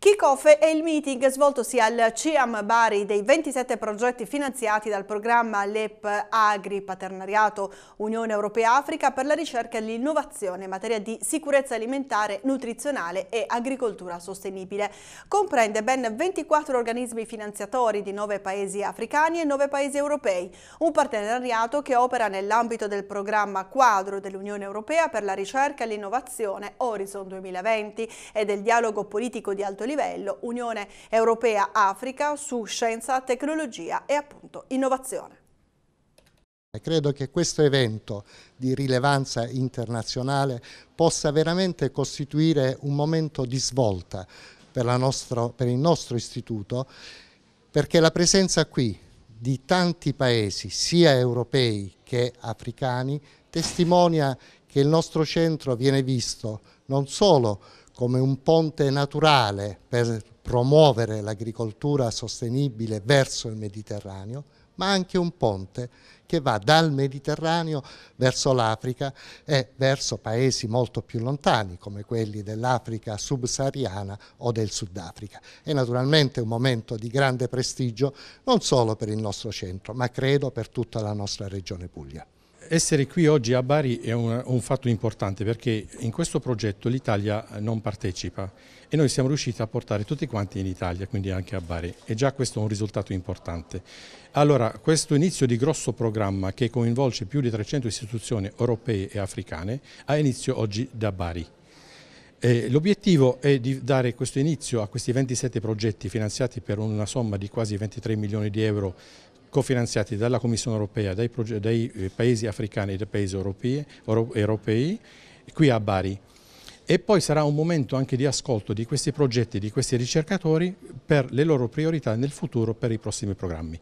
Kickoff è il meeting svoltosi al CIAM Bari dei 27 progetti finanziati dal programma LEP Agri Paternariato Unione Europea Africa per la ricerca e l'innovazione in materia di sicurezza alimentare, nutrizionale e agricoltura sostenibile. Comprende ben 24 organismi finanziatori di 9 paesi africani e 9 paesi europei, un partenariato che opera nell'ambito del programma quadro dell'Unione Europea per la ricerca e l'innovazione Horizon 2020 e del dialogo politico di alto livello livello Unione Europea-Africa su scienza, tecnologia e appunto innovazione. Credo che questo evento di rilevanza internazionale possa veramente costituire un momento di svolta per, nostro, per il nostro istituto perché la presenza qui di tanti paesi, sia europei che africani, testimonia che il nostro centro viene visto non solo come un ponte naturale per promuovere l'agricoltura sostenibile verso il Mediterraneo, ma anche un ponte che va dal Mediterraneo verso l'Africa e verso paesi molto più lontani come quelli dell'Africa subsahariana o del Sudafrica. È naturalmente un momento di grande prestigio non solo per il nostro centro ma credo per tutta la nostra regione Puglia. Essere qui oggi a Bari è un, un, fatto importante perché in questo progetto l'Italia non partecipa e noi siamo riusciti a portare tutti quanti in Italia, quindi anche a Bari e già questo è un risultato importante. Allora, questo inizio di grosso programma che coinvolge più di 300 istituzioni europee e africane ha inizio oggi da Bari. L'obiettivo è di dare questo inizio a questi 27 progetti finanziati per una somma di quasi 23 milioni di euro cofinanziati dalla Commissione europea, dai, dai eh, paesi africani e dai paesi europei, europei qui a Bari e poi sarà un momento anche di ascolto di questi progetti, di questi ricercatori per le loro priorità nel futuro per i prossimi programmi.